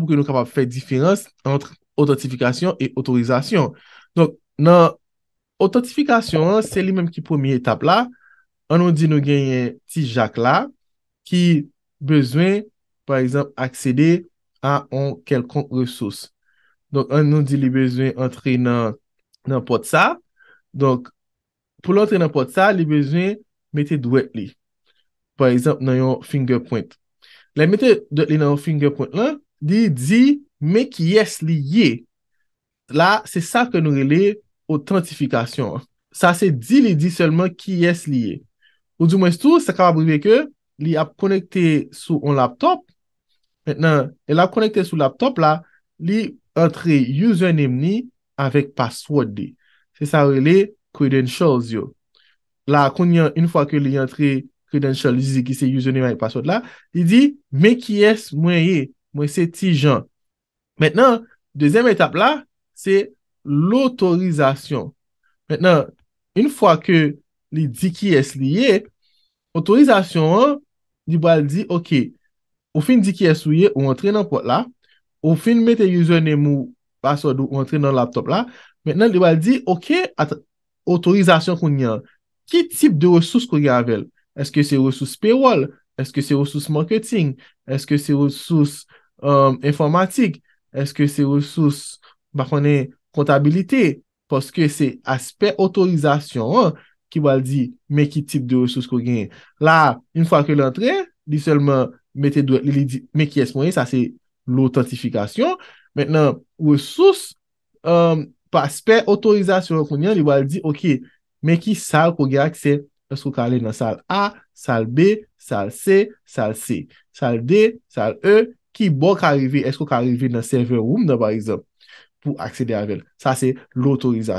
pou ke nou kapap fè difirans antre autentifikasyon e otorizasyon. Donk nan autentifikasyon, se li menm ki pomi etap la, an nou di nou genyen ti jak la ki bezwen, par exemple, akse de a an kelkon resous. Donk an nou di li bezwen antre nan pot sa. Donk pou lantre nan pot sa, li bezwen mette dwet li. Par exemple, nan yon finger point. La mette dwet li nan yon finger point lan, Li di, me ki yes li ye. La, se sa ke nou rele autentifikasyon. Sa se di li di selman ki yes li ye. Ou di mwen stou, se kapab li ve ke li ap konekte sou an laptop. Et nan, el ap konekte sou laptop la, li entre username ni avek password di. Se sa rele credentials yo. La, kon yon, yon fwa ke li entre credentials, li di ki se username avek password la, li di, me ki yes mwen ye. Mwen se ti jan. Mwen nan, dezem etap la, se l'autorizasyon. Mwen nan, un fwa ke li di ki es liye, otorizasyon an, li bal di, ok, ou fin di ki es liye, ou antre nan pot la, ou fin mete yuzone mou, paswa dou, ou antre nan laptop la, men nan, li bal di, ok, atre, otorizasyon kon nyan. Ki tip de resous kou yavel? Eske se resous paywall? Eske se resous marketing? Eske se resous... Euh, informatik, eske se resous ba konen kontabilite, poske se aspe autorizasyon, ki wale di, meki tip de resous ko genye. La, un fwa ke l'antre, li selman, meti dwe, li li di, meki espoen, sa se l'authentifikasyon. Mwenen, resous, euh, pa aspe autorizasyon konen, li wale di, ok, meki sal ko genye akse, esko kalen nan sal A, sal B, sal C, sal C, sal D, sal E, Ki bo karive, esko karive nan server room nan barize pou akse de avel. Sa se l'otorizasyon.